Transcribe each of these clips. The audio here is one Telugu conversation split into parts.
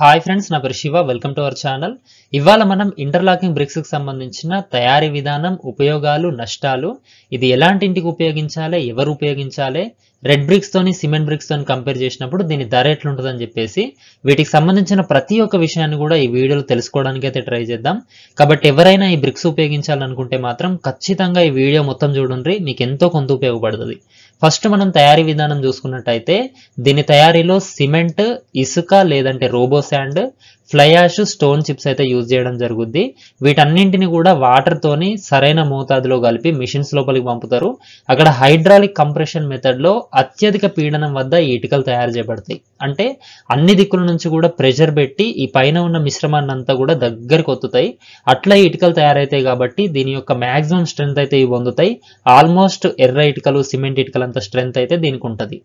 హాయ్ ఫ్రెండ్స్ నా పేరు Shiva welcome to our channel ఇవాళ మనం ఇంటర్లాకింగ్ బ్రిక్స్ కి సంబంధించిన తయారీ విధానం ఉపయోగాలు నష్టాలు ఇది ఎలాంటి ఇంటికి ఉపయోగించాలి ఎవరు ఉపయోగించాలి రెడ్ బ్రిక్స్ తోని సిమెంట్ బ్రిక్స్ తోని కంపేర్ చేసినప్పుడు దీని ధర ఎట్లుంటుందని చెప్పేసి వీటికి సంబంధించిన ప్రతి ఒక్క విషయాన్ని కూడా ఈ వీడియోలో తెలుసుకోవడానికి అయితే ట్రై చేద్దాం కాబట్టి ఎవరైనా ఈ బ్రిక్స్ ఉపయోగించాలనుకుంటే మాత్రం ఖచ్చితంగా ఈ వీడియో మొత్తం చూడండి మీకు ఎంతో కొంత ఉపయోగపడుతుంది ఫస్ట్ మనం తయారీ విధానం చూసుకున్నట్టయితే దీని తయారీలో సిమెంట్ ఇసుక లేదంటే robo and fly ash stone chips అయితే యూజ్ చేయడం జరుగుద్ది వీటన్నింటిని కూడా వాటర్తోని సరైన మోతాదులో కలిపి మిషన్స్ లోపలికి పంపుతారు అక్కడ హైడ్రాలిక్ కంప్రెషన్ మెథడ్లో అత్యధిక పీడనం వద్ద ఈ ఇటుకలు తయారు చేయబడతాయి అంటే అన్ని దిక్కుల నుంచి కూడా ప్రెషర్ పెట్టి ఈ పైన ఉన్న మిశ్రమాన్ని అంతా కూడా దగ్గరికి ఒత్తుతాయి అట్లా ఇటుకలు తయారవుతాయి కాబట్టి దీని యొక్క మ్యాక్సిమం స్ట్రెంత్ అయితే ఇవి పొందుతాయి ఆల్మోస్ట్ ఎర్ర ఇటుకలు సిమెంట్ ఇటుకలు అంత స్ట్రెంత్ అయితే దీనికి ఉంటుంది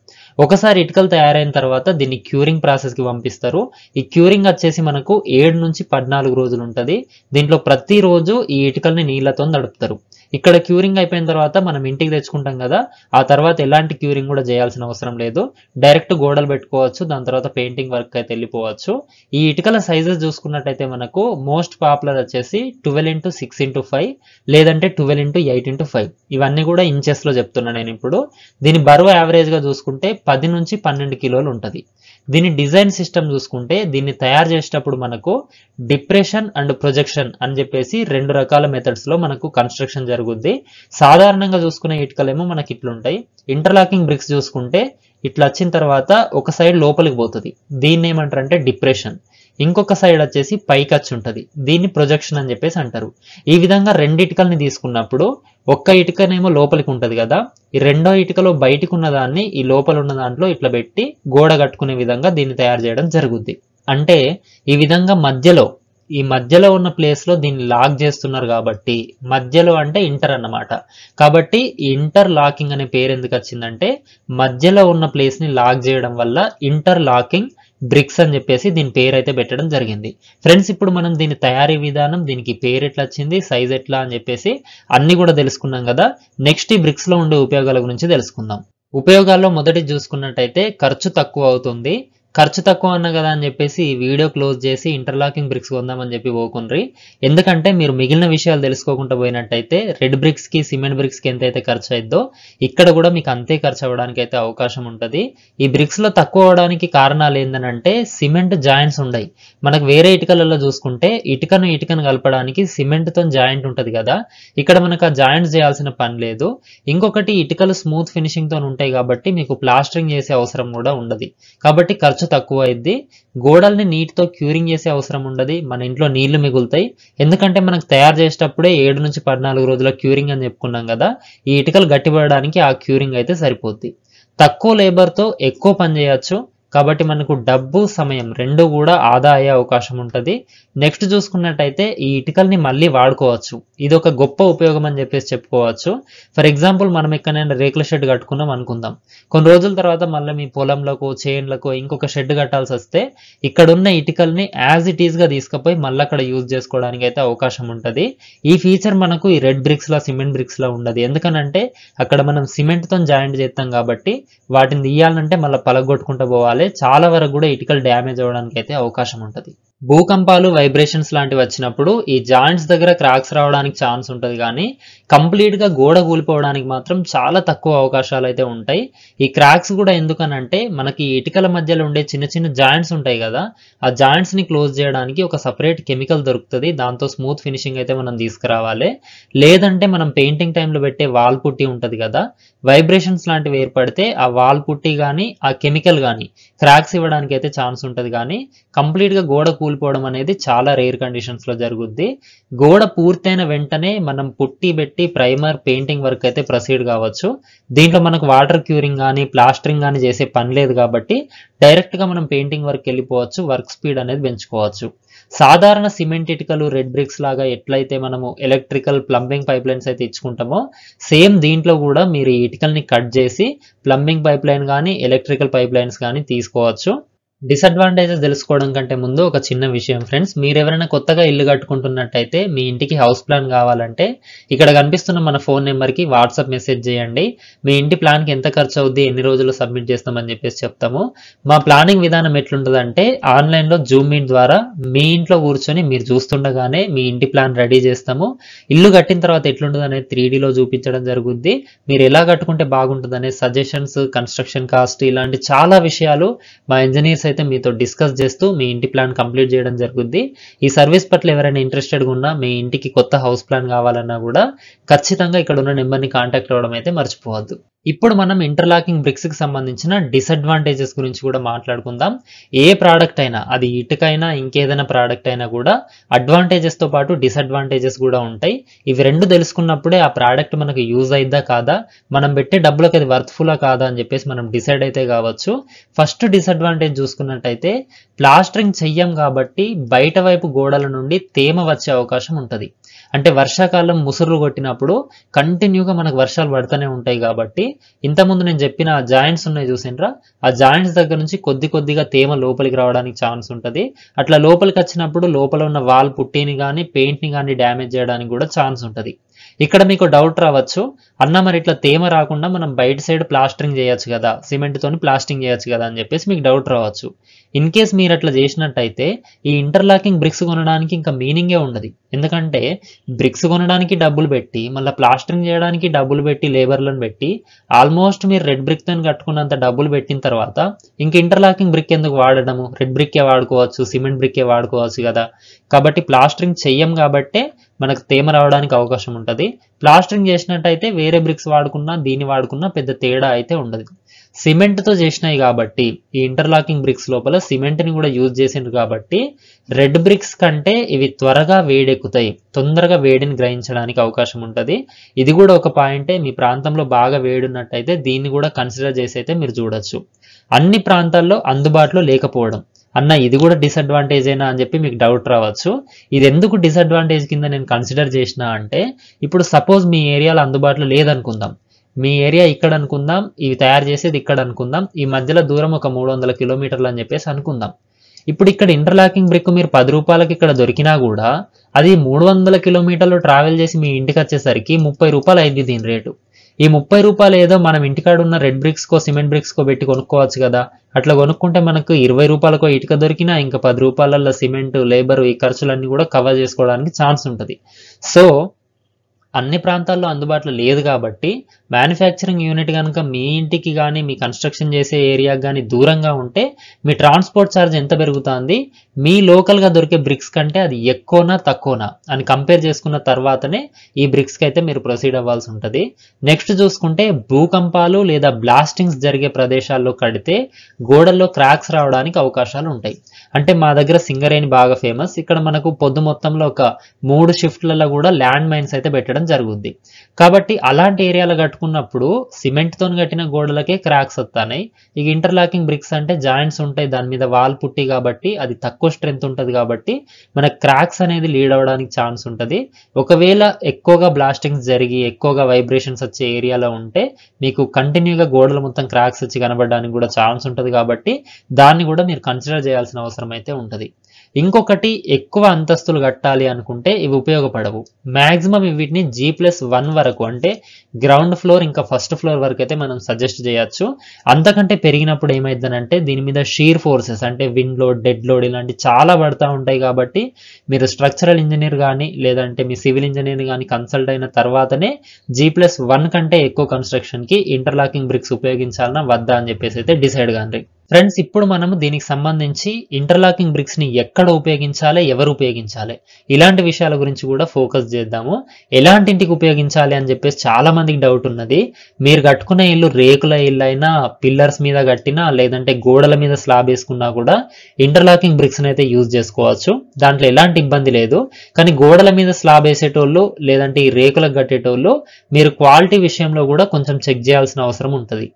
ఒకసారి ఇటుకలు తయారైన తర్వాత దీన్ని క్యూరింగ్ ప్రాసెస్కి పంపిస్తారు ఈ క్యూరింగ్ వచ్చేసి మనకు ఏడు నుంచి పద్నాలుగు రోజులు ఉంటుంది దీంట్లో ప్రతిరోజు ఈ ఇటుకల్ని నీళ్లతో నడుపుతారు ఇక్కడ క్యూరింగ్ అయిపోయిన తర్వాత మనం ఇంటికి తెచ్చుకుంటాం కదా ఆ తర్వాత ఎలాంటి క్యూరింగ్ కూడా చేయాల్సిన అవసరం లేదు డైరెక్ట్ గోడలు పెట్టుకోవచ్చు దాని తర్వాత పెయింటింగ్ వర్క్ అయితే వెళ్ళిపోవచ్చు ఈ ఇటుకల సైజెస్ చూసుకున్నట్టయితే మనకు మోస్ట్ పాపులర్ వచ్చేసి twelve into six into five లేదంటే twelve into eight into five ఇవన్నీ కూడా ఇంచెస్ లో చెప్తున్నా నేను ఇప్పుడు దీని బరువు గా చూసుకుంటే పది నుంచి పన్నెండు కిలోలు ఉంటుంది దీని డిజైన్ సిస్టమ్ చూసుకుంటే దీన్ని తయారు చేసేటప్పుడు మనకు డిప్రెషన్ అండ్ ప్రొజెక్షన్ అని చెప్పేసి రెండు రకాల మెథడ్స్ లో మనకు కన్స్ట్రక్షన్ జరుగుతుంది జరుగుద్ది సాధారణంగా చూసుకునే ఇటుకలేమో మనకి ఇట్లుంటాయి ఇంటర్లాకింగ్ బ్రిక్స్ చూసుకుంటే ఇట్లా వచ్చిన తర్వాత ఒక సైడ్ లోపలికి పోతుంది దీన్ని ఏమంటారు అంటే డిప్రెషన్ ఇంకొక సైడ్ వచ్చేసి పైకచ్చు ఉంటుంది దీన్ని ప్రొజెక్షన్ అని చెప్పేసి అంటారు ఈ విధంగా రెండు ఇటుకల్ని తీసుకున్నప్పుడు ఒక్క ఇటుకనేమో లోపలికి ఉంటుంది కదా ఈ రెండో ఇటుకలో బయటకు ఉన్న దాన్ని ఈ లోపల ఉన్న దాంట్లో ఇట్లా పెట్టి గోడ కట్టుకునే విధంగా దీన్ని తయారు చేయడం జరుగుద్ది అంటే ఈ విధంగా మధ్యలో ఈ మధ్యలో ఉన్న ప్లేస్లో దీన్ని లాక్ చేస్తున్నారు కాబట్టి మధ్యలో అంటే ఇంటర్ అన్నమాట కాబట్టి ఇంటర్ లాకింగ్ అనే పేరు ఎందుకు వచ్చిందంటే మధ్యలో ఉన్న ప్లేస్ని లాక్ చేయడం వల్ల ఇంటర్ లాకింగ్ బ్రిక్స్ అని చెప్పేసి దీని పేరు అయితే పెట్టడం జరిగింది ఫ్రెండ్స్ ఇప్పుడు మనం దీని తయారీ విధానం దీనికి పేరు ఎట్లా వచ్చింది సైజ్ ఎట్లా అని చెప్పేసి అన్ని కూడా తెలుసుకున్నాం కదా నెక్స్ట్ ఈ బ్రిక్స్లో ఉండే ఉపయోగాల గురించి తెలుసుకుందాం ఉపయోగాల్లో మొదటి చూసుకున్నట్టయితే ఖర్చు తక్కువ అవుతుంది ఖర్చు తక్కువ అన్న కదా అని చెప్పేసి వీడియో క్లోజ్ చేసి ఇంటర్లాకింగ్ బ్రిక్స్ కొందామని చెప్పి పోకుండ్రి ఎందుకంటే మీరు మిగిలిన విషయాలు తెలుసుకోకుండా పోయినట్టయితే రెడ్ బ్రిక్స్కి సిమెంట్ బ్రిక్స్కి ఎంత అయితే ఖర్చు అయిద్దో ఇక్కడ కూడా మీకు అంతే ఖర్చు అవ్వడానికి అయితే అవకాశం ఉంటుంది ఈ బ్రిక్స్లో తక్కువ అవడానికి కారణాలు ఏంటంటే సిమెంట్ జాయింట్స్ ఉండయి మనకు వేరే ఇటుకలలో చూసుకుంటే ఇటుకను ఇటుకను కలపడానికి సిమెంట్తో జాయింట్ ఉంటుంది కదా ఇక్కడ మనకు ఆ జాయింట్స్ చేయాల్సిన పని లేదు ఇంకొకటి ఇటుకలు స్మూత్ ఫినిషింగ్తో ఉంటాయి కాబట్టి మీకు ప్లాస్టరింగ్ చేసే అవసరం కూడా ఉండదు కాబట్టి ఖర్చు తక్కువ అయింది గోడల్ని నీటితో క్యూరింగ్ చేసే అవసరం ఉండదు మన ఇంట్లో నీళ్లు మిగులుతాయి ఎందుకంటే మనకు తయారు చేసేటప్పుడే ఏడు నుంచి పద్నాలుగు రోజుల క్యూరింగ్ అని చెప్పుకున్నాం కదా ఈ ఇటుకలు గట్టిపడడానికి ఆ క్యూరింగ్ అయితే సరిపోద్ది తక్కువ లేబర్తో ఎక్కువ పని చేయొచ్చు కాబట్టి మనకు డబ్బు సమయం రెండు కూడా ఆదా అయ్యే అవకాశం ఉంటుంది నెక్స్ట్ చూసుకున్నట్టయితే ఈ ఇటుకల్ని మళ్ళీ వాడుకోవచ్చు ఇది ఒక గొప్ప ఉపయోగం అని చెప్పేసి చెప్పుకోవచ్చు ఫర్ ఎగ్జాంపుల్ మనం ఎక్కడైనా రేకుల షెడ్ కట్టుకున్నాం అనుకుందాం కొన్ని రోజుల తర్వాత మళ్ళీ మీ పొలంలకు చేన్లకు ఇంకొక షెడ్ కట్టాల్సి వస్తే ఇక్కడ ఉన్న ఇటుకల్ని యాజ్ ఇట్ ఈస్గా తీసుకుపోయి మళ్ళీ అక్కడ యూజ్ చేసుకోవడానికి అయితే అవకాశం ఉంటుంది ఈ ఫీచర్ మనకు ఈ రెడ్ లా సిమెంట్ లా ఉండదు ఎందుకనంటే అక్కడ మనం సిమెంట్తో జాయింట్ చేస్తాం కాబట్టి వాటిని తీయాలంటే మళ్ళీ పలగొట్టుకుంటూ పోవాలి చాలా వరకు కూడా ఇటుకలు డ్యామేజ్ అవ్వడానికి అయితే అవకాశం ఉంటుంది భూకంపాలు వైబ్రేషన్స్ లాంటివి వచ్చినప్పుడు ఈ జాయింట్స్ దగ్గర క్రాక్స్ రావడానికి ఛాన్స్ ఉంటుంది కానీ కంప్లీట్గా గోడ కూలిపోవడానికి మాత్రం చాలా తక్కువ అవకాశాలు అయితే ఉంటాయి ఈ క్రాక్స్ కూడా ఎందుకనంటే మనకి ఇటుకల మధ్యలో ఉండే చిన్న చిన్న జాయింట్స్ ఉంటాయి కదా ఆ జాయింట్స్ని క్లోజ్ చేయడానికి ఒక సపరేట్ కెమికల్ దొరుకుతుంది దాంతో స్మూత్ ఫినిషింగ్ అయితే మనం తీసుకురావాలి లేదంటే మనం పెయింటింగ్ టైంలో పెట్టే వాల్ పుట్టి ఉంటుంది కదా వైబ్రేషన్స్ లాంటివి ఏర్పడితే ఆ వాల్ పుట్టి కానీ ఆ కెమికల్ కానీ క్రాక్స్ ఇవ్వడానికి అయితే ఛాన్స్ ఉంటుంది కానీ కంప్లీట్గా గోడ కూలి కూలిపోవడం అనేది చాలా రేర్ కండిషన్స్ లో జరుగుద్ది గోడ పూర్తయిన వెంటనే మనం పుట్టి పెట్టి ప్రైమర్ పెయింటింగ్ వర్క్ అయితే ప్రొసీడ్ కావచ్చు దీంట్లో మనకు వాటర్ క్యూరింగ్ కానీ ప్లాస్టరింగ్ కానీ చేసే పని లేదు కాబట్టి డైరెక్ట్ గా మనం పెయింటింగ్ వర్క్ వెళ్ళిపోవచ్చు వర్క్ స్పీడ్ అనేది పెంచుకోవచ్చు సాధారణ సిమెంట్ ఇటుకలు రెడ్ బ్రిక్స్ లాగా ఎట్లయితే మనము ఎలక్ట్రికల్ ప్లంబింగ్ పైప్ లైన్స్ అయితే ఇచ్చుకుంటామో సేమ్ దీంట్లో కూడా మీరు ఈ ఇటుకల్ని కట్ చేసి ప్లంబింగ్ పైప్ లైన్ కానీ ఎలక్ట్రికల్ పైప్ లైన్స్ కానీ తీసుకోవచ్చు డిసడ్వాంటేజెస్ తెలుసుకోవడం కంటే ముందు ఒక చిన్న విషయం ఫ్రెండ్స్ మీరు ఎవరైనా కొత్తగా ఇల్లు కట్టుకుంటున్నట్టయితే మీ ఇంటికి హౌస్ ప్లాన్ కావాలంటే ఇక్కడ కనిపిస్తున్న మన ఫోన్ నెంబర్కి వాట్సాప్ మెసేజ్ చేయండి మీ ఇంటి ప్లాన్కి ఎంత ఖర్చు అవుద్ది ఎన్ని రోజులు సబ్మిట్ చేస్తామని చెప్పేసి చెప్తాము మా ప్లానింగ్ విధానం ఎట్లుంటుందంటే ఆన్లైన్లో జూమ్ మీట్ ద్వారా మీ ఇంట్లో కూర్చొని మీరు చూస్తుండగానే మీ ఇంటి ప్లాన్ రెడీ చేస్తాము ఇల్లు కట్టిన తర్వాత ఎట్లుంటుంది అనేది త్రీడీలో చూపించడం జరుగుద్ది మీరు ఎలా కట్టుకుంటే బాగుంటుంది సజెషన్స్ కన్స్ట్రక్షన్ కాస్ట్ ఇలాంటి చాలా విషయాలు మా ఇంజనీర్స్ అయితే మీతో డిస్కస్ చేస్తూ మీ ఇంటి ప్లాన్ కంప్లీట్ చేయడం జరుగుద్ది ఈ సర్వీస్ పట్ల ఎవరైనా ఇంట్రెస్టెడ్గా ఉన్నా మీ ఇంటికి కొత్త హౌస్ ప్లాన్ కావాలన్నా కూడా ఖచ్చితంగా ఇక్కడ ఉన్న నెంబర్ని కాంటాక్ట్ అవ్వడం అయితే మర్చిపోవద్దు ఇప్పుడు మనం ఇంటర్లాకింగ్ బ్రిక్స్ కి సంబంధించిన డిసడ్వాంటేజెస్ గురించి కూడా మాట్లాడుకుందాం ఏ ప్రోడక్ట్ అయినా అది ఇటుకైనా ఇంకేదైనా ప్రోడక్ట్ అయినా కూడా అడ్వాంటేజెస్తో పాటు డిసడ్వాంటేజెస్ కూడా ఉంటాయి ఇవి రెండు తెలుసుకున్నప్పుడే ఆ ప్రోడక్ట్ మనకు యూజ్ అయిద్దా కాదా మనం పెట్టే డబ్బులకు అది వర్త్ఫుల్లా కాదా అని చెప్పేసి మనం డిసైడ్ అయితే కావచ్చు ఫస్ట్ డిసడ్వాంటేజ్ చూసుకున్నట్టయితే ప్లాస్టరింగ్ చెయ్యం కాబట్టి బయట వైపు గోడల నుండి తేమ వచ్చే అవకాశం ఉంటుంది అంటే వర్షాకాలం ముసురు కొట్టినప్పుడు కంటిన్యూగా మనకు వర్షాలు పడుతూనే ఉంటాయి కాబట్టి ఇంతకుముందు నేను చెప్పిన ఆ జాయింట్స్ ఉన్నాయి చూసిండ్రా ఆ జాయింట్స్ దగ్గర నుంచి కొద్ది కొద్దిగా తేమ లోపలికి రావడానికి ఛాన్స్ ఉంటుంది అట్లా లోపలికి వచ్చినప్పుడు లోపల ఉన్న వాల్ పుట్టిని కానీ పెయింట్ని కానీ డ్యామేజ్ చేయడానికి కూడా ఛాన్స్ ఉంటుంది ఇక్కడ మీకు డౌట్ రావచ్చు అన్న మరి ఇట్లా తేమ రాకుండా మనం బయట సైడ్ ప్లాస్టరింగ్ చేయొచ్చు కదా తోని ప్లాస్టింగ్ చేయొచ్చు కదా అని చెప్పేసి మీకు డౌట్ రావచ్చు ఇన్ కేస్ మీరు అట్లా చేసినట్టయితే ఈ ఇంటర్లాకింగ్ బ్రిక్స్ కొనడానికి ఇంకా మీనింగే ఉండదు ఎందుకంటే బ్రిక్స్ కొనడానికి డబ్బులు పెట్టి మళ్ళీ ప్లాస్టరింగ్ చేయడానికి డబ్బులు పెట్టి లేబర్లను పెట్టి ఆల్మోస్ట్ మీరు రెడ్ బ్రిక్తో కట్టుకున్నంత డబ్బులు పెట్టిన తర్వాత ఇంక ఇంటర్లాకింగ్ బ్రిక్ ఎందుకు వాడడము రెడ్ బ్రిక్కే వాడుకోవచ్చు సిమెంట్ బ్రిక్కే వాడుకోవచ్చు కదా కాబట్టి ప్లాస్టరింగ్ చెయ్యం కాబట్టే మనకు తేమ రావడానికి అవకాశం ఉంటుంది ప్లాస్టరింగ్ చేసినట్టయితే వేరే బ్రిక్స్ వాడుకున్నా దీన్ని వాడుకున్నా పెద్ద తేడా అయితే ఉండదు సిమెంట్తో చేసినాయి కాబట్టి ఈ ఇంటర్లాకింగ్ బ్రిక్స్ లోపల సిమెంట్ని కూడా యూజ్ చేసిండ్రు కాబట్టి రెడ్ బ్రిక్స్ కంటే ఇవి త్వరగా వేడెక్కుతాయి తొందరగా వేడిని గ్రహించడానికి అవకాశం ఉంటుంది ఇది కూడా ఒక పాయింటే మీ ప్రాంతంలో బాగా వేడున్నట్టయితే దీన్ని కూడా కన్సిడర్ చేసి అయితే మీరు చూడొచ్చు అన్ని ప్రాంతాల్లో అందుబాటులో లేకపోవడం అన్న ఇది కూడా డిసడ్వాంటేజ్ అయినా అని చెప్పి మీకు డౌట్ రావచ్చు ఇది ఎందుకు డిసడ్వాంటేజ్ కింద నేను కన్సిడర్ చేసినా అంటే ఇప్పుడు సపోజ్ మీ ఏరియాలో అందుబాటులో లేదనుకుందాం మీ ఏరియా ఇక్కడ అనుకుందాం ఇవి తయారు చేసేది ఇక్కడ అనుకుందాం ఈ మధ్యలో దూరం ఒక మూడు వందల కిలోమీటర్లు అని చెప్పేసి అనుకుందాం ఇప్పుడు ఇక్కడ ఇంటర్లాకింగ్ బ్రిక్ మీరు పది రూపాయలకి ఇక్కడ దొరికినా కూడా అది మూడు వందల కిలోమీటర్లు ట్రావెల్ చేసి మీ ఇంటికి వచ్చేసరికి ముప్పై రూపాయలు అయింది దీని రేటు ఈ ముప్పై రూపాయలు ఏదో మనం ఇంటికాడ ఉన్న రెడ్ బ్రిక్స్కో సిమెంట్ బ్రిక్స్కో పెట్టి కొనుక్కోవచ్చు కదా అట్లా కొనుక్కుంటే మనకు ఇరవై రూపాయలకో ఇటుక దొరికినా ఇంకా పది రూపాయలలో సిమెంట్ లేబర్ ఈ ఖర్చులన్నీ కూడా కవర్ చేసుకోవడానికి ఛాన్స్ ఉంటుంది సో అన్ని ప్రాంతాల్లో అందుబాటులో లేదు కాబట్టి మ్యానుఫ్యాక్చరింగ్ యూనిట్ కనుక మీ ఇంటికి కానీ మీ కన్స్ట్రక్షన్ చేసే ఏరియాకి కానీ దూరంగా ఉంటే మీ ట్రాన్స్పోర్ట్ ఛార్జ్ ఎంత పెరుగుతుంది మీ లోకల్గా దొరికే బ్రిక్స్ కంటే అది ఎక్కువనా తక్కువనా అని కంపేర్ చేసుకున్న తర్వాతనే ఈ బ్రిక్స్కి అయితే మీరు ప్రొసీడ్ అవ్వాల్సి ఉంటుంది నెక్స్ట్ చూసుకుంటే భూకంపాలు లేదా బ్లాస్టింగ్స్ జరిగే ప్రదేశాల్లో కడితే గోడల్లో క్రాక్స్ రావడానికి అవకాశాలు ఉంటాయి అంటే మా దగ్గర సింగరేణి బాగా ఫేమస్ ఇక్కడ మనకు పొద్దు మొత్తంలో ఒక మూడు షిఫ్ట్లలో కూడా ల్యాండ్ మైన్స్ అయితే పెట్టడం జరుగుద్ది కాబట్టి అలాంటి ఏరియాలో కట్టుకున్నప్పుడు సిమెంట్తో కట్టిన గోడలకే క్రాక్స్ వస్తాయి ఇక ఇంటర్లాకింగ్ బ్రిక్స్ అంటే జాయింట్స్ ఉంటాయి దాని మీద వాల్ పుట్టి కాబట్టి అది తక్కువ ఎక్కువ స్ట్రెంత్ ఉంటుంది కాబట్టి మన క్రాక్స్ అనేది లీడ్ అవ్వడానికి ఛాన్స్ ఉంటుంది ఒకవేళ ఎక్కువగా బ్లాస్టింగ్స్ జరిగి ఎక్కువగా వైబ్రేషన్స్ వచ్చే ఏరియాలో ఉంటే మీకు కంటిన్యూగా గోడలు మొత్తం క్రాక్స్ వచ్చి కనబడడానికి కూడా ఛాన్స్ ఉంటుంది కాబట్టి దాన్ని కూడా మీరు కన్సిడర్ చేయాల్సిన అవసరం అయితే ఉంటుంది ఇంకొకటి ఎక్కువ అంతస్తులు కట్టాలి అనుకుంటే ఇవి ఉపయోగపడవు మ్యాక్సిమం వీటిని జీ ప్లస్ వన్ వరకు అంటే గ్రౌండ్ ఫ్లోర్ ఇంకా ఫస్ట్ ఫ్లోర్ వరకు అయితే మనం సజెస్ట్ చేయొచ్చు అంతకంటే పెరిగినప్పుడు ఏమైందనంటే దీని మీద షీర్ ఫోర్సెస్ అంటే విండ్ లోడ్ డెడ్ లోడ్ ఇలాంటి చాలా పడతా ఉంటాయి కాబట్టి మీరు స్ట్రక్చరల్ ఇంజనీర్ కానీ లేదంటే మీ సివిల్ ఇంజనీర్ కానీ కన్సల్ట్ అయిన తర్వాతనే జీ ప్లస్ వన్ కంటే ఎక్కువ కన్స్ట్రక్షన్కి ఇంటర్లాకింగ్ బ్రిక్స్ ఉపయోగించాలన్నా వద్దా అని చెప్పేసి అయితే డిసైడ్ కానీ ఫ్రెండ్స్ ఇప్పుడు మనము దీనికి సంబంధించి ఇంటర్లాకింగ్ బ్రిక్స్ని ఎక్కడ ఉపయోగించాలి ఎవరు ఉపయోగించాలి ఇలాంటి విషయాల గురించి కూడా ఫోకస్ చేద్దాము ఎలాంటి ఇంటికి ఉపయోగించాలి అని చెప్పేసి చాలా మందికి డౌట్ ఉన్నది మీరు కట్టుకునే ఇల్లు రేకుల ఇల్లు అయినా పిల్లర్స్ మీద కట్టినా లేదంటే గోడల మీద స్లాబ్ వేసుకున్నా కూడా ఇంటర్లాకింగ్ బ్రిక్స్ని అయితే యూజ్ చేసుకోవచ్చు దాంట్లో ఎలాంటి ఇబ్బంది లేదు కానీ గోడల మీద స్లాబ్ వేసేటోళ్ళు లేదంటే ఈ రేకులకు కట్టేటోళ్ళు మీరు క్వాలిటీ విషయంలో కూడా కొంచెం చెక్ చేయాల్సిన అవసరం ఉంటుంది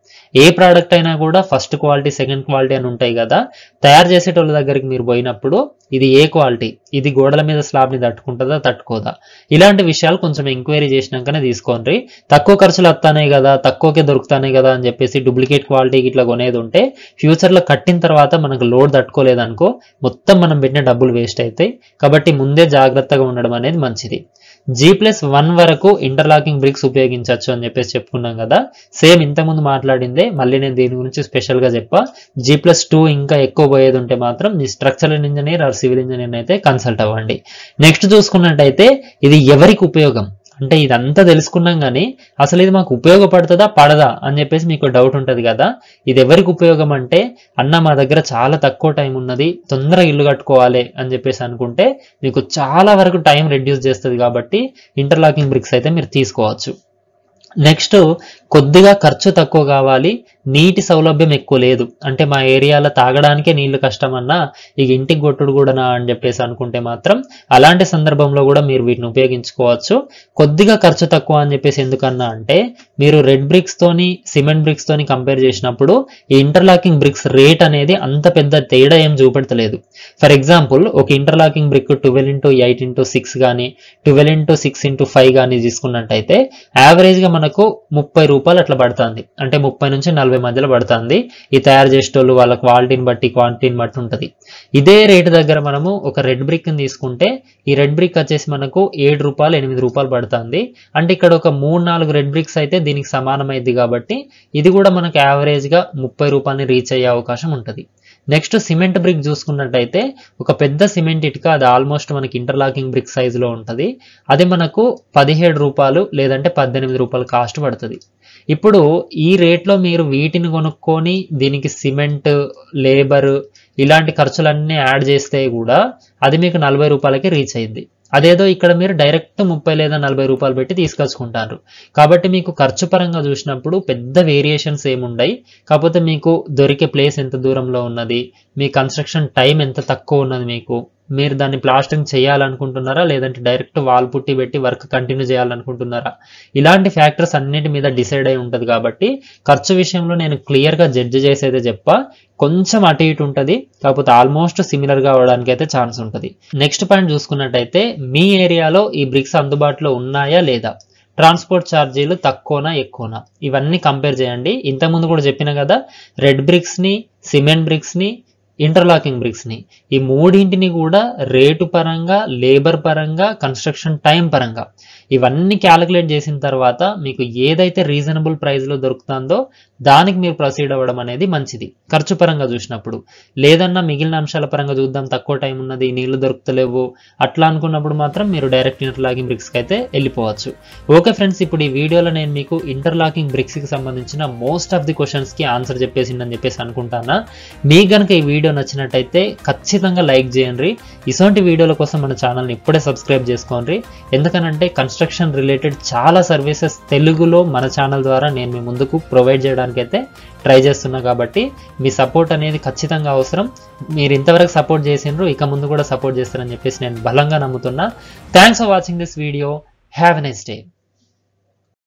ఏ ప్రోడక్ట్ అయినా కూడా ఫస్ట్ క్వాలిటీ సెకండ్ క్వాలిటీ అని ఉంటాయి కదా తయారు చేసేటోళ్ళ దగ్గరికి మీరు పోయినప్పుడు ఇది ఏ క్వాలిటీ ఇది గోడల మీద స్లాబ్ని తట్టుకుంటుందా తట్టుకోదా ఇలాంటి విషయాలు కొంచెం ఎంక్వైరీ చేసినాకనే తీసుకోండి తక్కువ ఖర్చులు వస్తానే కదా తక్కువకే దొరుకుతానే కదా అని చెప్పేసి డూప్లికేట్ క్వాలిటీ ఇట్లా కొనేది ఉంటే ఫ్యూచర్లో కట్టిన తర్వాత మనకు లోడ్ తట్టుకోలేదనుకో మొత్తం మనం పెట్టిన డబ్బులు వేస్ట్ అవుతాయి కాబట్టి ముందే జాగ్రత్తగా ఉండడం అనేది మంచిది జీ ప్లస్ వన్ వరకు ఇంటర్లాకింగ్ బ్రిక్స్ ఉపయోగించవచ్చు అని చెప్పేసి చెప్పుకున్నాం కదా సేమ్ ఇంతకుముందు మాట్లాడిందే మళ్ళీ నేను దీని గురించి స్పెషల్ గా చెప్పా జీ ప్లస్ టూ ఇంకా ఎక్కువ పోయేది ఉంటే మాత్రం మీ structural engineer or civil engineer అయితే కన్సల్ట్ అవ్వండి నెక్స్ట్ చూసుకున్నట్టయితే ఇది ఎవరికి ఉపయోగం అంటే ఇదంతా తెలుసుకున్నాం కానీ అసలు ఇది మాకు ఉపయోగపడుతుందా పడదా అని చెప్పేసి మీకు డౌట్ ఉంటుంది కదా ఇది ఎవరికి ఉపయోగం అంటే అన్న మా దగ్గర చాలా తక్కువ టైం ఉన్నది తొందరగా ఇల్లు కట్టుకోవాలి అని చెప్పేసి అనుకుంటే మీకు చాలా వరకు టైం రెడ్యూస్ చేస్తుంది కాబట్టి ఇంటర్లాకింగ్ బ్రిక్స్ అయితే మీరు తీసుకోవచ్చు నెక్స్ట్ కొద్దిగా ఖర్చు తక్కువ కావాలి నీటి సౌలభ్యం ఎక్కువ లేదు అంటే మా ఏరియాలో తాగడానికే నీళ్లు కష్టమన్నా ఇక ఇంటికి కొట్టుడు కూడానా అని చెప్పేసి అనుకుంటే మాత్రం అలాంటి సందర్భంలో కూడా మీరు వీటిని ఉపయోగించుకోవచ్చు కొద్దిగా ఖర్చు తక్కువ అని చెప్పేసి ఎందుకన్నా అంటే మీరు రెడ్ బ్రిక్స్ తోని సిమెంట్ బ్రిక్స్ తోని కంపేర్ చేసినప్పుడు ఈ ఇంటర్లాకింగ్ బ్రిక్స్ రేట్ అనేది అంత పెద్ద తేడా ఏం చూపెడతలేదు ఫర్ ఎగ్జాంపుల్ ఒక interlocking brick twelve into eight into six కానీ twelve into six into five కానీ తీసుకున్నట్టయితే యావరేజ్గా మనం మనకు ముప్పై రూపాయలు అట్లా పడుతుంది అంటే ముప్పై నుంచి నలభై మధ్యలో పడుతుంది ఈ తయారు చేసేటోళ్ళు వాళ్ళ క్వాలిటీని బట్టి క్వాంటిటీని బట్టి ఉంటుంది ఇదే రేటు దగ్గర మనము ఒక రెడ్ బ్రిక్ని తీసుకుంటే ఈ రెడ్ బ్రిక్ వచ్చేసి మనకు ఏడు రూపాయలు ఎనిమిది రూపాయలు పడుతుంది అంటే ఇక్కడ ఒక మూడు నాలుగు రెడ్ బ్రిక్స్ అయితే దీనికి సమానమైంది కాబట్టి ఇది కూడా మనకు యావరేజ్గా ముప్పై రూపాయలని రీచ్ అయ్యే అవకాశం ఉంటుంది నెక్స్ట్ సిమెంట్ బ్రిక్ చూసుకున్నట్టయితే ఒక పెద్ద సిమెంట్ ఇటుక అది ఆల్మోస్ట్ మనకి ఇంటర్లాకింగ్ బ్రిక్ సైజులో ఉంటుంది అది మనకు పదిహేడు రూపాయలు లేదంటే పద్దెనిమిది రూపాయలు కాస్ట్ పడుతుంది ఇప్పుడు ఈ రేట్లో మీరు వీటిని కొనుక్కొని దీనికి సిమెంట్ లేబర్ ఇలాంటి ఖర్చులన్నీ యాడ్ చేస్తే కూడా అది మీకు నలభై రూపాయలకి రీచ్ అయింది అదేదో ఇక్కడ మీరు డైరెక్ట్ ముప్పై లేదా నలభై రూపాయలు పెట్టి తీసుకొచ్చుకుంటారు కాబట్టి మీకు ఖర్చు పరంగా చూసినప్పుడు పెద్ద వేరియేషన్స్ ఏముండయి కాకపోతే మీకు దొరికే ప్లేస్ ఎంత దూరంలో ఉన్నది మీ కన్స్ట్రక్షన్ టైం ఎంత తక్కువ ఉన్నది మీకు మీరు దాన్ని ప్లాస్టరింగ్ చేయాలనుకుంటున్నారా లేదంటే డైరెక్ట్ వాల్ పుట్టి పెట్టి వర్క్ కంటిన్యూ చేయాలనుకుంటున్నారా ఇలాంటి ఫ్యాక్టర్స్ అన్నిటి మీద డిసైడ్ అయి ఉంటుంది కాబట్టి ఖర్చు విషయంలో నేను క్లియర్గా జడ్జ్ చేసేదే చెప్ప కొంచెం అటు ఇటు ఉంటుంది కాకపోతే ఆల్మోస్ట్ సిమిలర్గా అవడానికి అయితే ఛాన్స్ ఉంటుంది నెక్స్ట్ పాయింట్ చూసుకున్నట్టయితే మీ ఏరియాలో ఈ బ్రిక్స్ అందుబాటులో ఉన్నాయా లేదా ట్రాన్స్పోర్ట్ ఛార్జీలు తక్కువనా ఎక్కువనా ఇవన్నీ కంపేర్ చేయండి ఇంతకుముందు కూడా చెప్పిన కదా రెడ్ బ్రిక్స్ని సిమెంట్ బ్రిక్స్ని ఇంటర్లాకింగ్ బ్రిక్స్ని ఈ మూడింటిని కూడా రేటు పరంగా లేబర్ పరంగా కన్స్ట్రక్షన్ టైం పరంగా ఇవన్నీ క్యాలిక్యులేట్ చేసిన తర్వాత మీకు ఏదైతే రీజనబుల్ ప్రైస్లో దొరుకుతుందో దానికి మీరు ప్రొసీడ్ అవ్వడం అనేది మంచిది ఖర్చు పరంగా చూసినప్పుడు లేదన్నా మిగిలిన అంశాల పరంగా చూద్దాం తక్కువ టైం ఉన్నది నీళ్లు దొరుకుతలేవు అట్లా అనుకున్నప్పుడు మాత్రం మీరు డైరెక్ట్ ఇంటర్లాకింగ్ బ్రిక్స్కి అయితే వెళ్ళిపోవచ్చు ఓకే ఫ్రెండ్స్ ఇప్పుడు ఈ వీడియోలో నేను మీకు ఇంటర్లాకింగ్ బ్రిక్స్ కి సంబంధించిన మోస్ట్ ఆఫ్ ది క్వశ్చన్స్ కి ఆన్సర్ చెప్పేసిందని చెప్పేసి అనుకుంటానా మీకు కనుక ఈ వీడియో వీడియో నచ్చినట్టయితే ఖచ్చితంగా లైక్ చేయండి ఇటువంటి వీడియోల కోసం మన ఛానల్ని ఇప్పుడే సబ్స్క్రైబ్ చేసుకోండి ఎందుకనంటే కన్స్ట్రక్షన్ రిలేటెడ్ చాలా సర్వీసెస్ తెలుగులో మన ఛానల్ ద్వారా నేను మీ ముందుకు ప్రొవైడ్ చేయడానికి అయితే ట్రై చేస్తున్నా కాబట్టి మీ సపోర్ట్ అనేది ఖచ్చితంగా అవసరం మీరు ఇంతవరకు సపోర్ట్ చేసినారు ఇక ముందు కూడా సపోర్ట్ చేస్తారని చెప్పేసి నేను బలంగా నమ్ముతున్నా thanks for watching this video have a nice day